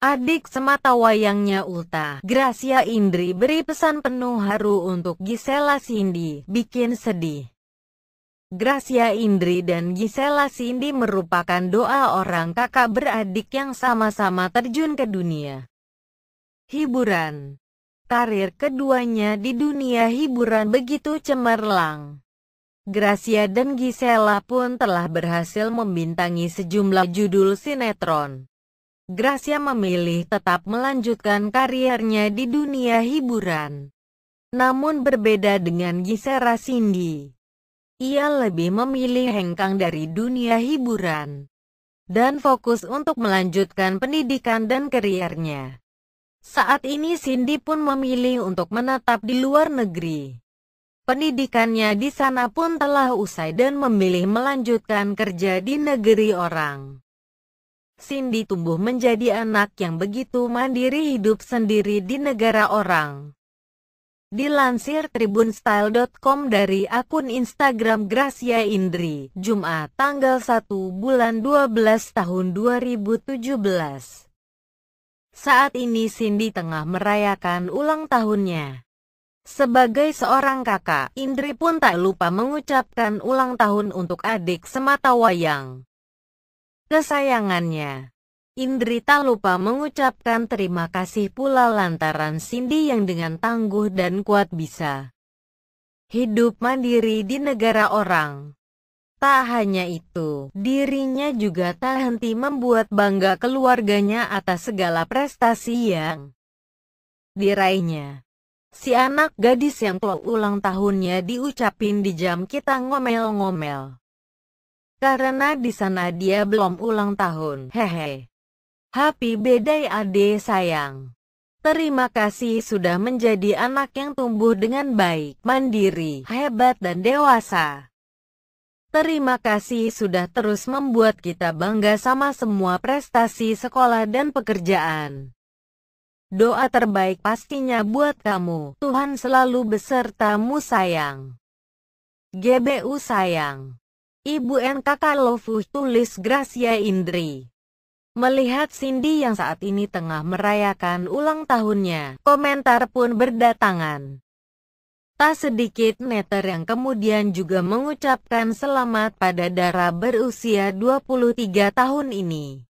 Adik semata wayangnya Ulta, Gracia Indri beri pesan penuh haru untuk Gisela Cindy, bikin sedih. Gracia Indri dan Gisela Cindy merupakan doa orang kakak beradik yang sama-sama terjun ke dunia hiburan. Karir keduanya di dunia hiburan begitu cemerlang. Gracia dan Gisela pun telah berhasil membintangi sejumlah judul sinetron. Gracia memilih tetap melanjutkan kariernya di dunia hiburan. Namun berbeda dengan Gisera Cindy. Ia lebih memilih hengkang dari dunia hiburan. Dan fokus untuk melanjutkan pendidikan dan kariernya. Saat ini Cindy pun memilih untuk menetap di luar negeri. Pendidikannya di sana pun telah usai dan memilih melanjutkan kerja di negeri orang. Cindy tumbuh menjadi anak yang begitu mandiri hidup sendiri di negara orang. Dilansir tribunstyle.com dari akun Instagram Gracia Indri, Jumat tanggal 1 bulan 12 tahun 2017. Saat ini Cindy tengah merayakan ulang tahunnya. Sebagai seorang kakak, Indri pun tak lupa mengucapkan ulang tahun untuk adik semata wayang. Kesayangannya, Indrita lupa mengucapkan terima kasih pula lantaran Cindy yang dengan tangguh dan kuat bisa hidup mandiri di negara orang. Tak hanya itu, dirinya juga tak henti membuat bangga keluarganya atas segala prestasi yang diraihnya. Si anak gadis yang ulang tahunnya diucapin di jam kita ngomel-ngomel. Karena di sana dia belum ulang tahun. Hehe. Happy birthday ade sayang. Terima kasih sudah menjadi anak yang tumbuh dengan baik, mandiri, hebat dan dewasa. Terima kasih sudah terus membuat kita bangga sama semua prestasi sekolah dan pekerjaan. Doa terbaik pastinya buat kamu. Tuhan selalu besertamu sayang. GBU sayang. Ibu NKK Lofu tulis Gracia Indri. Melihat Cindy yang saat ini tengah merayakan ulang tahunnya, komentar pun berdatangan. Tak sedikit netter yang kemudian juga mengucapkan selamat pada Dara berusia 23 tahun ini.